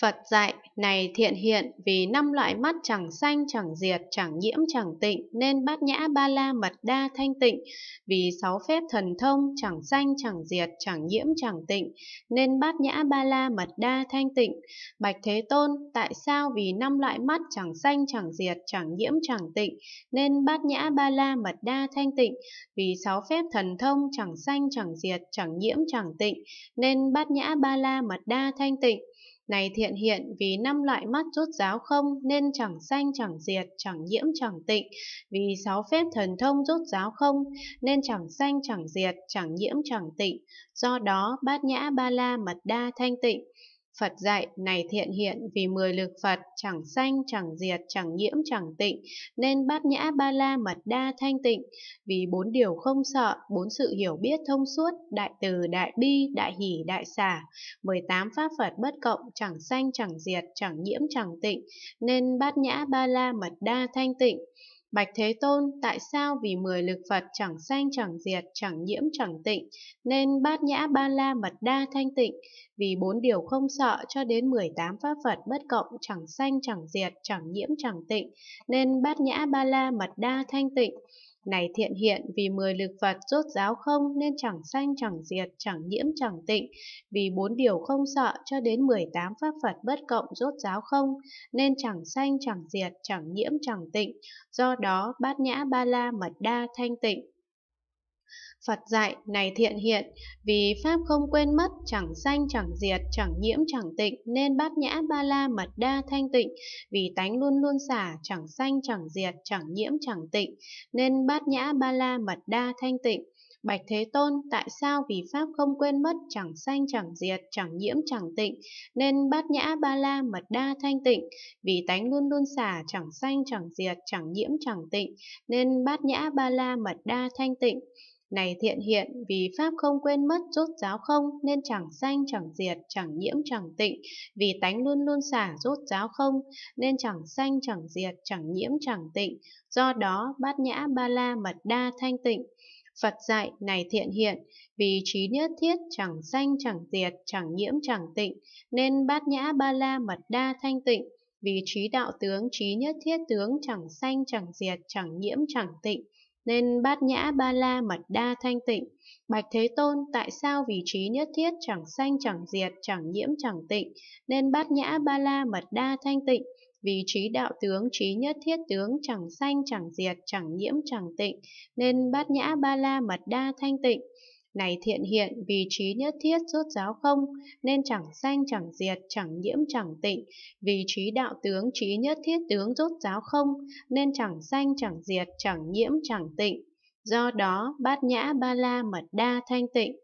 Phật dạy này thiện hiện vì năm loại mắt chẳng sanh chẳng diệt chẳng nhiễm chẳng tịnh nên bát nhã ba la mật đa thanh tịnh vì sáu phép thần thông chẳng sanh chẳng diệt chẳng nhiễm chẳng tịnh nên bát nhã ba la mật đa thanh tịnh bạch thế tôn tại sao vì năm loại mắt chẳng sanh chẳng diệt chẳng nhiễm chẳng tịnh nên bát nhã ba la mật đa thanh tịnh vì sáu phép thần thông chẳng sanh chẳng diệt chẳng nhiễm chẳng tịnh nên bát nhã ba la mật đa thanh tịnh này thiện hiện vì năm loại mắt rút giáo không nên chẳng sanh chẳng diệt, chẳng nhiễm chẳng tịnh, vì sáu phép thần thông rút giáo không nên chẳng sanh chẳng diệt, chẳng nhiễm chẳng tịnh, do đó bát nhã ba la mật đa thanh tịnh, Phật dạy này thiện hiện vì mười lực Phật chẳng sanh, chẳng diệt, chẳng nhiễm, chẳng tịnh, nên bát nhã ba la mật đa thanh tịnh, vì bốn điều không sợ, bốn sự hiểu biết thông suốt, đại từ, đại bi, đại hỷ, đại xả, mười tám pháp Phật bất cộng, chẳng sanh, chẳng diệt, chẳng nhiễm, chẳng tịnh, nên bát nhã ba la mật đa thanh tịnh. Bạch Thế Tôn tại sao vì mười lực Phật chẳng sanh chẳng diệt, chẳng nhiễm chẳng tịnh, nên bát nhã ba la mật đa thanh tịnh, vì bốn điều không sợ cho đến mười tám pháp Phật bất cộng chẳng sanh chẳng diệt, chẳng nhiễm chẳng tịnh, nên bát nhã ba la mật đa thanh tịnh. Này thiện hiện, vì mười lực Phật rốt giáo không nên chẳng sanh chẳng diệt, chẳng nhiễm chẳng tịnh, vì bốn điều không sợ cho đến mười tám pháp Phật bất cộng rốt giáo không nên chẳng sanh chẳng diệt, chẳng nhiễm chẳng tịnh, do đó bát nhã ba la mật đa thanh tịnh. Phật dạy này thiện hiện, vì Pháp không quên mất, chẳng sanh chẳng diệt, chẳng nhiễm chẳng tịnh, nên bát nhã ba la mật đa thanh tịnh, vì tánh luôn luôn xả, chẳng sanh chẳng diệt, chẳng nhiễm chẳng tịnh, nên bát nhã ba la mật đa thanh tịnh. Bạch Thế Tôn, tại sao vì Pháp không quên mất, chẳng sanh chẳng diệt, chẳng nhiễm chẳng tịnh, nên bát nhã ba la mật đa thanh tịnh, vì tánh luôn luôn xả, chẳng sanh chẳng diệt, chẳng nhiễm chẳng tịnh, nên bát nhã ba la mật đa thanh tịnh. Này thiện hiện, vì Pháp không quên mất rốt giáo không, nên chẳng sanh, chẳng diệt, chẳng nhiễm, chẳng tịnh. Vì tánh luôn luôn xả rốt giáo không, nên chẳng sanh, chẳng diệt, chẳng nhiễm, chẳng tịnh. Do đó, bát nhã ba la mật đa thanh tịnh. Phật dạy, này thiện hiện, vì trí nhất thiết chẳng sanh, chẳng diệt, chẳng nhiễm, chẳng tịnh, nên bát nhã ba la mật đa thanh tịnh. Vì trí đạo tướng, trí nhất thiết tướng chẳng sanh, chẳng diệt, chẳng nhiễm, chẳng tịnh nên bát nhã ba la mật đa thanh tịnh. Bạch Thế Tôn, tại sao vì trí nhất thiết chẳng sanh chẳng diệt, chẳng nhiễm chẳng tịnh, nên bát nhã ba la mật đa thanh tịnh, vì trí đạo tướng, trí nhất thiết tướng chẳng sanh chẳng diệt, chẳng nhiễm chẳng tịnh, nên bát nhã ba la mật đa thanh tịnh. Này thiện hiện vì trí nhất thiết rốt giáo không, nên chẳng sanh chẳng diệt, chẳng nhiễm chẳng tịnh, vì trí đạo tướng trí nhất thiết tướng rốt giáo không, nên chẳng sanh chẳng diệt, chẳng nhiễm chẳng tịnh. Do đó, bát nhã ba la mật đa thanh tịnh.